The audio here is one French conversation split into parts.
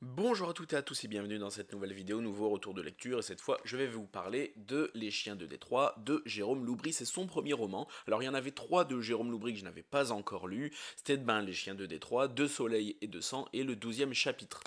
Bonjour à toutes et à tous et bienvenue dans cette nouvelle vidéo, nouveau retour de lecture et cette fois je vais vous parler de Les Chiens de Détroit de Jérôme Loubry, c'est son premier roman. Alors il y en avait trois de Jérôme Loubry que je n'avais pas encore lu, c'était ben, Les Chiens de Détroit, De Soleil et de Sang et le douzième chapitre.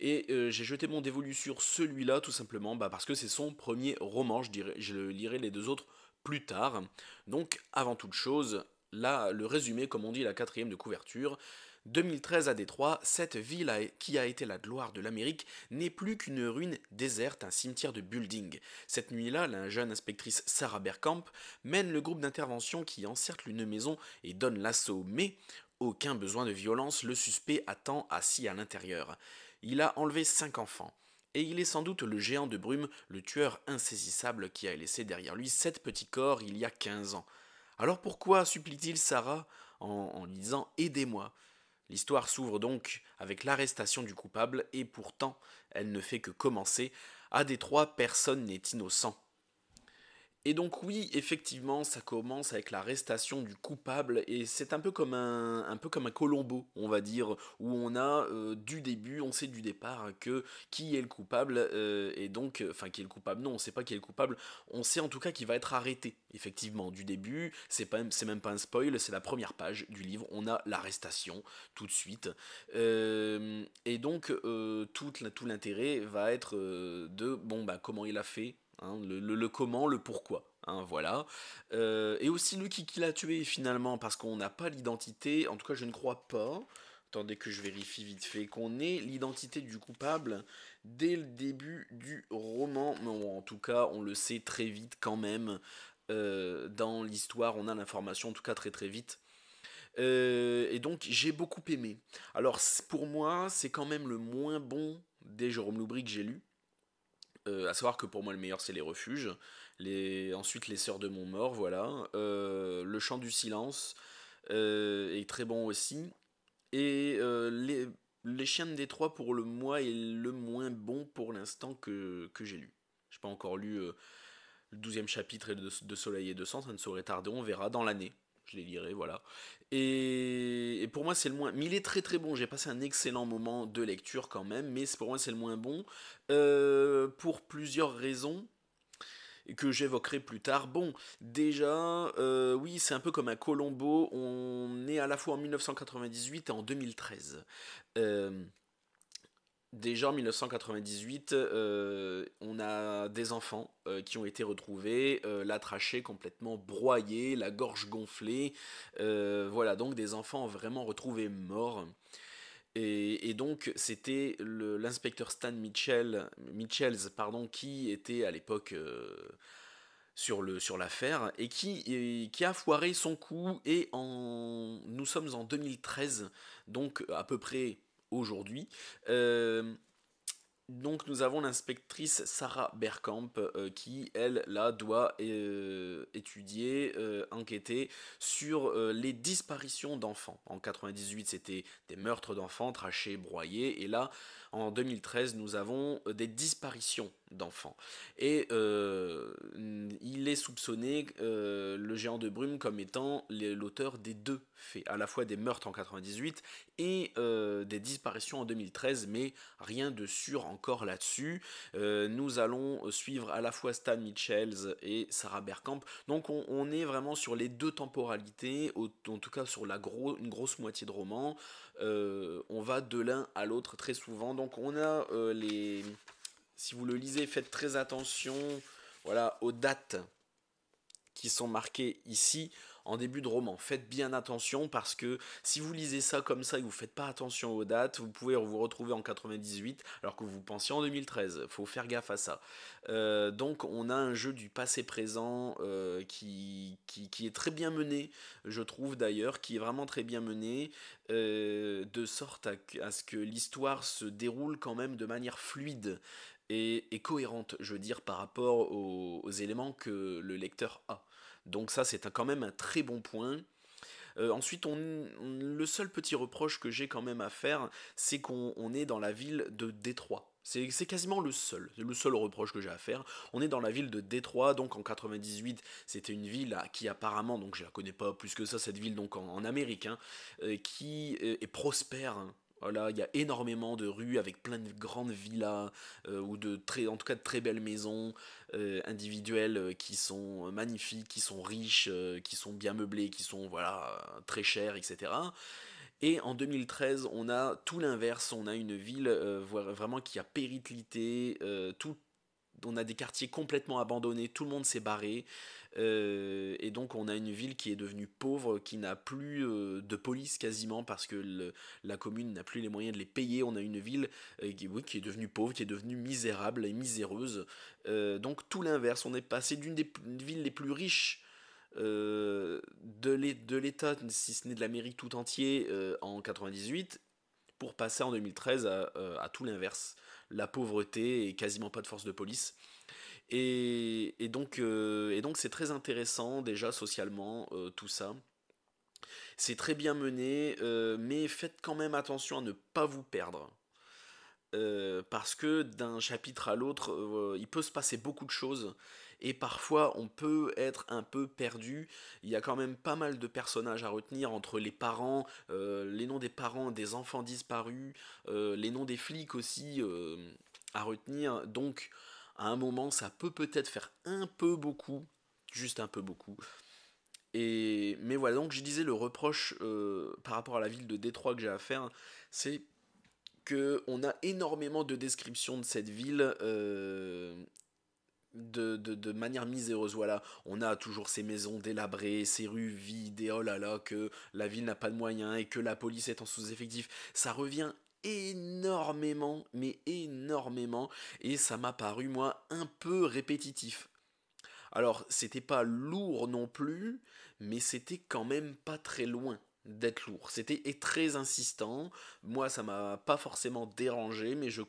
Et euh, j'ai jeté mon dévolu sur celui-là tout simplement bah, parce que c'est son premier roman, je, dirais, je lirai les deux autres plus tard. Donc avant toute chose, là le résumé comme on dit la quatrième de couverture, 2013 à Détroit, cette ville qui a été la gloire de l'Amérique n'est plus qu'une ruine déserte, un cimetière de building. Cette nuit-là, la jeune inspectrice Sarah Berkamp mène le groupe d'intervention qui encercle une maison et donne l'assaut, mais aucun besoin de violence, le suspect attend assis à l'intérieur. Il a enlevé cinq enfants et il est sans doute le géant de brume, le tueur insaisissable qui a laissé derrière lui sept petits corps il y a 15 ans. Alors pourquoi supplie-t-il Sarah en, en disant Aidez-moi L'histoire s'ouvre donc avec l'arrestation du coupable et pourtant elle ne fait que commencer. À Détroit, personne n'est innocent. Et donc oui, effectivement, ça commence avec l'arrestation du coupable et c'est un peu comme un, peu comme un Colombo, on va dire, où on a euh, du début, on sait du départ hein, que qui est le coupable euh, et donc, euh, enfin qui est le coupable, non, on sait pas qui est le coupable, on sait en tout cas qu'il va être arrêté, effectivement, du début, c'est pas même pas un spoil, c'est la première page du livre, on a l'arrestation tout de suite et donc tout, l'intérêt va être de bon bah comment il a fait Hein, le, comment, le pourquoi. Hein, voilà. Euh, et aussi le qui l'a tué finalement, parce qu'on n'a pas l'identité, en tout cas je ne crois pas, attendez que je vérifie vite fait, qu'on ait l'identité du coupable dès le début du roman. Mais en tout cas, on le sait très vite quand même. Euh, dans l'histoire, on a l'information en tout cas très très vite. Euh, et donc j'ai beaucoup aimé. Alors pour moi, c'est quand même le moins bon des Jérôme Loubry que j'ai lu. A euh, à savoir que pour moi le meilleur c'est les refuges, les... ensuite les sœurs de mort, voilà, euh, le chant du silence euh, est très bon aussi, et les... les... chiens de Détroit pour le mois, est le moins bon pour l'instant que, que j'ai lu. J'ai pas encore lu le 12 chapitre de... de Soleil et de Sang, ça ne saurait tarder, on verra dans l'année, je les lirai, voilà. Et, pour moi, c'est le moins. Mais il est très très bon. J'ai passé un excellent moment de lecture quand même, mais pour moi, c'est le moins bon euh, pour plusieurs raisons que j'évoquerai plus tard. Bon, déjà, euh, oui, c'est un peu comme un Colombo. On est à la fois en 1998 et en 2013. Euh, Déjà en 1998, euh, on a des enfants euh, qui ont été retrouvés, euh, la trachée complètement broyée, la gorge gonflée. voilà, donc des enfants vraiment retrouvés morts. Et, donc c'était l'inspecteur Stan Mitchell, Mitchells pardon, qui était à l'époque sur sur l'affaire et qui qui a foiré son coup et en nous sommes en 2013 donc à peu près aujourd'hui. Euh, donc nous avons l'inspectrice Sarah Berkamp euh, qui, elle, là, doit euh, étudier, enquêter sur les disparitions d'enfants. En 98, c'était des meurtres d'enfants trachés, broyés, et là, en 2013, nous avons des disparitions d'enfants. Et il est soupçonné, le géant de brume, comme étant l'auteur des deux faits, à la fois des meurtres en 98 et euh, des disparitions en 2013, mais rien de sûr encore là-dessus. Euh, nous allons suivre à la fois Stan Mitchells et Sarah Berkamp. Donc on, est vraiment sur les deux temporalités, en tout cas sur la une grosse moitié de roman. Euh, on va de l'un à l'autre très souvent. Donc on a les... Si vous le lisez, faites très attention voilà, aux dates qui sont marquées ici en début de roman. Faites bien attention parce que si vous lisez ça comme ça et vous faites pas attention aux dates, vous pouvez vous retrouver en 98 alors que vous pensiez en 2013. Faut faire gaffe à ça. Euh, donc on a un jeu du passé-présent euh, qui, qui, est très bien mené, je trouve d'ailleurs, qui est vraiment très bien mené, euh, de sorte à, ce que l'histoire se déroule quand même de manière fluide et, cohérente, je veux dire, par rapport aux éléments que le lecteur a. Donc ça, c'est quand même un très bon point. Euh, ensuite, on, le seul petit reproche que j'ai quand même à faire, c'est qu'on est dans la ville de Détroit. C'est quasiment le seul, le seul reproche que j'ai à faire. On est dans la ville de Détroit, donc en 98, c'était une ville qui apparemment, donc je la connais pas plus que ça, cette ville donc en, Amérique, hein, euh, qui euh, est prospère hein. Voilà, il y a énormément de rues avec plein de grandes villas euh, ou de très, en tout cas de très belles maisons euh, individuelles euh, qui sont magnifiques, qui sont riches, qui sont bien meublées, qui sont voilà très chères, etc. Et en 2013, on a tout l'inverse, on a une ville vraiment qui a périclité, tout, on a des quartiers complètement abandonnés, tout le monde s'est barré. Euh, et donc on a une ville qui est devenue pauvre, qui n'a plus euh, de police quasiment parce que la commune n'a plus les moyens de les payer. On a une ville euh, qui, est devenue pauvre, qui est devenue misérable et miséreuse. donc tout l'inverse, on est passé d'une des villes les plus riches de l'État, si ce n'est de l'Amérique tout entier, en 98 pour passer en 2013 à tout l'inverse, la pauvreté et quasiment pas de force de police. Euh, et, donc c'est très intéressant déjà socialement euh, tout ça. C'est très bien mené, euh, mais faites quand même attention à ne pas vous perdre. parce que d'un chapitre à l'autre, il peut se passer beaucoup de choses. Et parfois, on peut être un peu perdu. Il y a quand même pas mal de personnages à retenir entre les parents, les noms des parents des enfants disparus, les noms des flics aussi à retenir. Donc, à un moment, ça peut peut-être faire un peu beaucoup, juste un peu beaucoup. Et, mais voilà, donc je disais, le reproche euh, par rapport à la ville de Détroit que j'ai à faire, c'est qu'on a énormément de descriptions de cette ville euh, de, de, manière miséreuse. Voilà, on a toujours ces maisons délabrées, ces rues vides, et oh là là, que la ville n'a pas de moyens et que la police est en sous-effectif. Ça revient énormément, mais énormément, et ça m'a paru, moi, un peu répétitif. Alors, c'était pas lourd non plus, mais c'était quand même pas très loin d'être lourd. C'était très insistant. Moi, ça m'a pas forcément dérangé, mais je,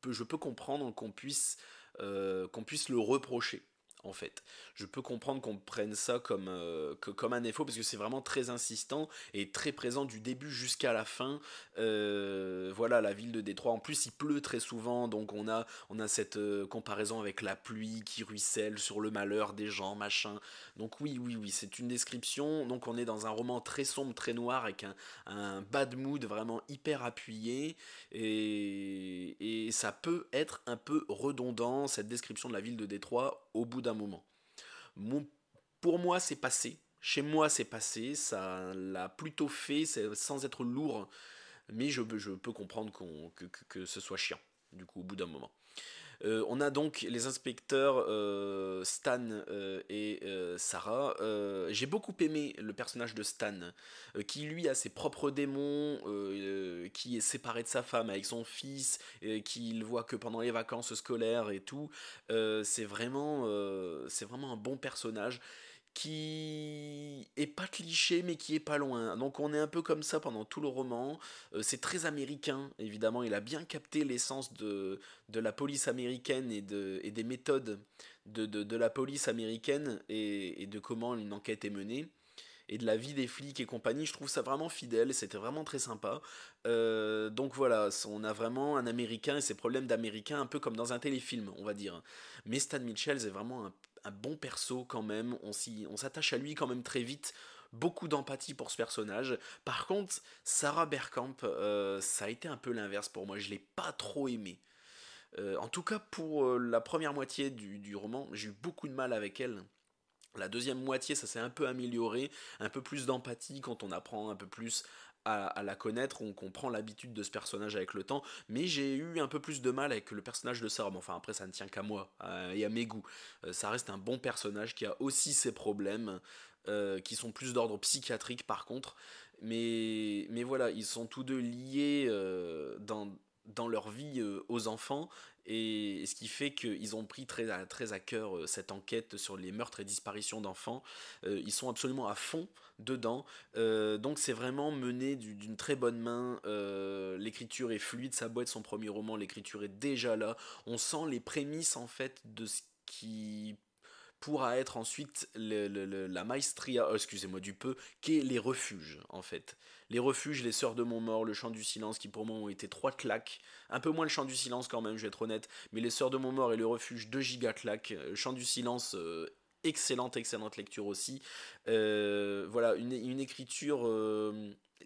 peux comprendre qu'on puisse euh, le reprocher en fait. Je peux comprendre qu'on prenne ça comme, euh, comme un défaut, parce que c'est vraiment très insistant et très présent du début jusqu'à la fin. Euh, voilà, la ville de Détroit, en plus il pleut très souvent, donc on a, on a cette euh, comparaison avec la pluie qui ruisselle sur le malheur des gens, machin. Donc oui, oui, oui, c'est une description, donc on est dans un roman très sombre, très noir, avec un, bad mood vraiment hyper appuyé, et, et ça peut être un peu redondant, cette description de la ville de Détroit, au bout d'un moment. pour moi, c'est passé. Chez moi, c'est passé. Ça l'a plutôt fait sans être lourd. Mais je, peux comprendre que ce soit chiant, du coup, au bout d'un moment. Euh, on a donc les inspecteurs euh, Stan euh, et Sarah. J'ai beaucoup aimé le personnage de Stan, qui lui a ses propres démons, qui est séparé de sa femme avec son fils, qu'il voit que pendant les vacances scolaires et tout. c'est vraiment, c'est vraiment un bon personnage qui est pas cliché mais qui est pas loin. Donc on est un peu comme ça pendant tout le roman. Euh, c'est très américain, évidemment. Il a bien capté l'essence de, de la police américaine et, de, et des méthodes de, la police américaine et, de comment une enquête est menée. Et de la vie des flics et compagnie, je trouve ça vraiment fidèle, c'était vraiment très sympa. Euh, donc voilà, on a vraiment un américain et ses problèmes d'américain, un peu comme dans un téléfilm, on va dire. Mais Stan Mitchell, est vraiment un un bon perso quand même, on s'attache à lui quand même très vite, beaucoup d'empathie pour ce personnage. Par contre, Sarah Berkamp euh, ça a été un peu l'inverse pour moi, je l'ai pas trop aimé euh, en tout cas, pour euh, la première moitié du, du roman, j'ai eu beaucoup de mal avec elle. La deuxième moitié, ça s'est un peu amélioré, un peu plus d'empathie quand on apprend un peu plus à, la connaître, on comprend l'habitude de ce personnage avec le temps, mais j'ai eu un peu plus de mal avec le personnage de Sarah. Enfin, après, ça ne tient qu'à moi euh, et à mes goûts. Euh, ça reste un bon personnage qui a aussi ses problèmes, euh, qui sont plus d'ordre psychiatrique par contre, mais, mais voilà, ils sont tous deux liés dans, dans leur vie aux enfants et ce qui fait qu'ils ont pris très à, très à cœur euh, cette enquête sur les meurtres et disparitions d'enfants. Euh, ils sont absolument à fond dedans. Euh, donc c'est vraiment mené d'une très bonne main. l'écriture est fluide, ça boîte son premier roman, l'écriture est déjà là. On sent les prémices en fait de ce qui pourra être ensuite la maestria, euh, excusez-moi du peu, qu'est les refuges en fait. Les refuges, les sœurs de mon mort le chant du silence qui pour moi ont été trois claques, un peu moins le chant du silence quand même, je vais être honnête, mais les sœurs de mon mort et le refuge, deux giga claques, le euh, chant du silence... Euh, excellente, excellente lecture aussi. voilà, une, écriture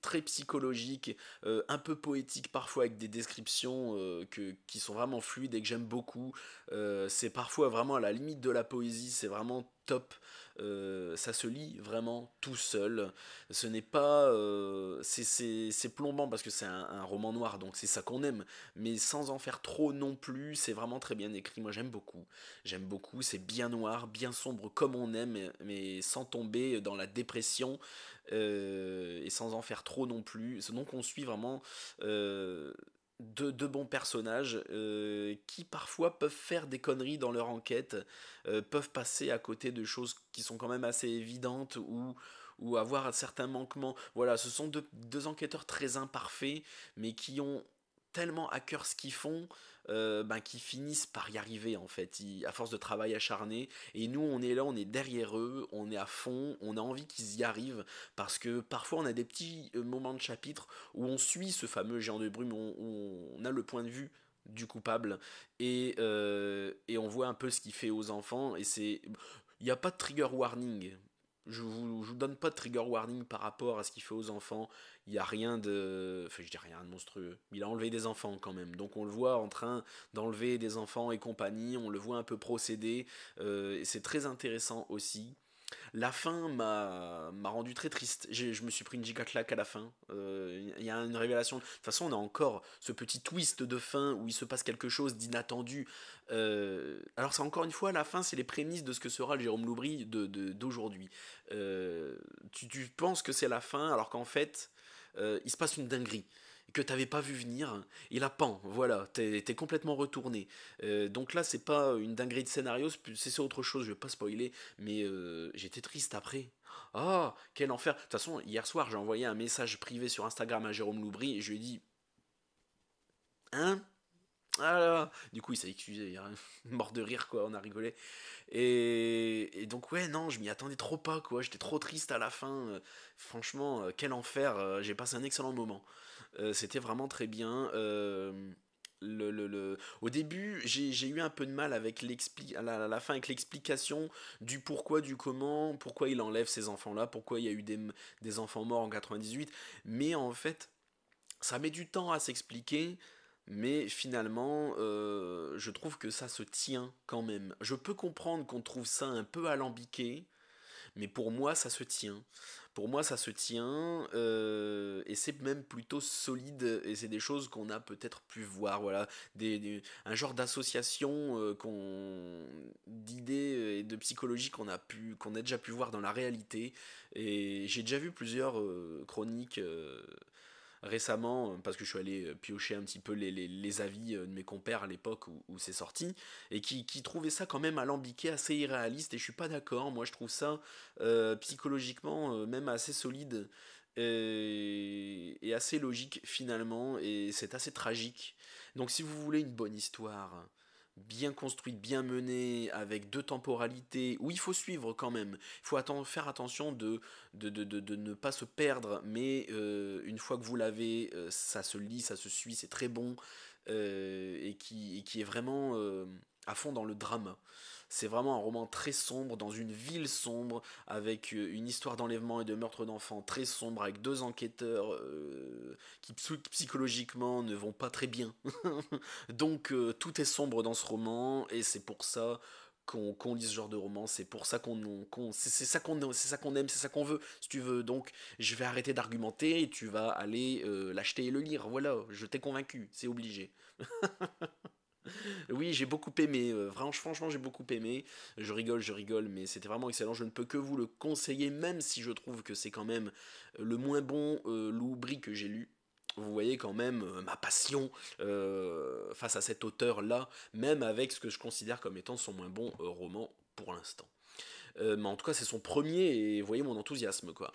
très psychologique, euh, un peu poétique parfois avec des descriptions euh, que, qui sont vraiment fluides et que j'aime beaucoup. Euh, c'est parfois vraiment à la limite de la poésie, c'est vraiment top. Euh, ça se lit vraiment tout seul. Ce n'est pas. Euh, c'est plombant parce que c'est un, roman noir, donc c'est ça qu'on aime. Mais sans en faire trop non plus, c'est vraiment très bien écrit. Moi j'aime beaucoup. J'aime beaucoup. C'est bien noir, bien sombre comme on aime, mais sans tomber dans la dépression euh, et sans en faire trop non plus. Donc on suit vraiment de, bons personnages euh, qui parfois peuvent faire des conneries dans leur enquête, euh, peuvent passer à côté de choses qui sont quand même assez évidentes ou, ou avoir certains manquements. Voilà, ce sont deux, deux enquêteurs très imparfaits, mais qui ont tellement à cœur ce qu'ils font, euh, ben, qu'ils finissent par y arriver en fait, à force de travail acharné. Et nous, on est là, on est derrière eux, on est à fond, on a envie qu'ils y arrivent, parce que parfois on a des petits euh, moments de chapitre où on suit ce fameux géant de brume, où on, a le point de vue du coupable et, euh, et on voit un peu ce qu'il fait aux enfants et c'est il n'y a pas de trigger warning je vous, vous donne pas de trigger warning par rapport à ce qu'il fait aux enfants. Il n'y a rien de. Enfin, je dis rien de monstrueux. Il a enlevé des enfants quand même. Donc on le voit en train d'enlever des enfants et compagnie. On le voit un peu procéder. Euh, et c'est très intéressant aussi. La fin m'a rendu très triste. Je me suis pris une giga claque à la fin. Euh, il y a une révélation. De toute façon, on a encore ce petit twist de fin où il se passe quelque chose d'inattendu. Euh, alors, c'est encore une fois, la fin, c'est les prémices de ce que sera le Jérôme Loubry d'aujourd'hui. De, euh, tu, tu, penses que c'est la fin, alors qu'en fait, il se passe une dinguerie que t'avais pas vu venir, il a pan, voilà, t'es es complètement retourné. Euh, donc là, c'est pas une dinguerie de scénario, c'est autre chose, je vais pas spoiler, mais euh, j'étais triste après. Ah, oh, quel enfer. De toute façon, hier soir, j'ai envoyé un message privé sur Instagram à Jérôme Loubry et je lui ai dit Hein ah là Du coup, il s'est excusé, il hein. a... mort de rire, quoi, on a rigolé. Et, donc, ouais, non, je m'y attendais trop pas, quoi, j'étais trop triste à la fin. franchement, euh, quel enfer, j'ai passé un excellent moment. Euh, c'était vraiment très bien. Euh, au début, j'ai eu un peu de mal avec à la, fin avec l'explication du pourquoi, du comment, pourquoi il enlève ces enfants-là, pourquoi il y a eu des, enfants morts en 98. Mais en fait, ça met du temps à s'expliquer. Mais finalement, euh, je trouve que ça se tient quand même. Je peux comprendre qu'on trouve ça un peu alambiqué, mais pour moi, ça se tient. Pour moi, ça se tient. Euh, et c'est même plutôt solide. Et c'est des choses qu'on a peut-être pu voir. Voilà. Des, un genre d'association euh, d'idées euh, et de psychologie qu'on a, pu, qu'on a déjà pu voir dans la réalité. Et j'ai déjà vu plusieurs chroniques récemment, euh, parce que je suis allé euh, piocher un petit peu les, avis euh, de mes compères à l'époque où, c'est sorti, et qui, trouvaient ça quand même alambiqué, assez irréaliste, et je suis pas d'accord, moi je trouve ça psychologiquement même assez solide et assez logique finalement, et c'est assez tragique. Donc si vous voulez une bonne histoire, bien construite, bien menée, avec deux temporalités, où il faut suivre quand même. Il faut faire attention de de, de, de, ne pas se perdre, mais euh, une fois que vous l'avez, euh, ça se lit, ça se suit, c'est très bon, euh, et, qui, et qui est vraiment à fond dans le drame. C'est vraiment un roman très sombre, dans une ville sombre, avec euh, une histoire d'enlèvement et de meurtre d'enfants très sombre, avec deux enquêteurs euh, qui psychologiquement ne vont pas très bien. Donc euh, tout est sombre dans ce roman, et c'est pour ça qu'on lit ce genre de roman, c'est pour ça qu'on c'est ça qu'on c'est ça qu'on aime, c'est ça qu'on veut. Si tu veux, donc je vais arrêter d'argumenter et tu vas aller l'acheter et le lire. Voilà, je t'ai convaincu, c'est obligé. oui, j'ai beaucoup aimé. Euh, vraiment, franchement, j'ai beaucoup aimé. Je rigole, je rigole, mais c'était vraiment excellent. Je ne peux que vous le conseiller, même si je trouve que c'est quand même euh, le moins bon euh, Loubri que j'ai lu vous voyez quand même ma passion face à cet auteur-là, même avec ce que je considère comme étant son moins bon roman pour l'instant. mais en tout cas, c'est son premier et vous voyez mon enthousiasme, quoi.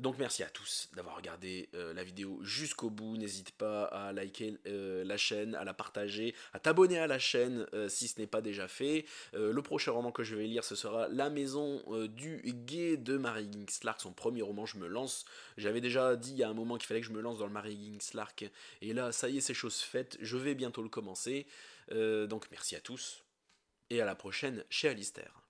Donc merci à tous d'avoir regardé euh, la vidéo jusqu'au bout. N'hésite pas à liker euh, la chaîne, à la partager, à t'abonner à la chaîne euh, si ce n'est pas déjà fait. le prochain roman que je vais lire, ce sera La maison du gay de Marie Ging son premier roman. Je me lance. J'avais déjà dit il y a un moment qu'il fallait que je me lance dans le Marie Ging Slark, Et là, ça y est, c'est chose faite. Je vais bientôt le commencer. donc merci à tous. Et à la prochaine chez Alistair.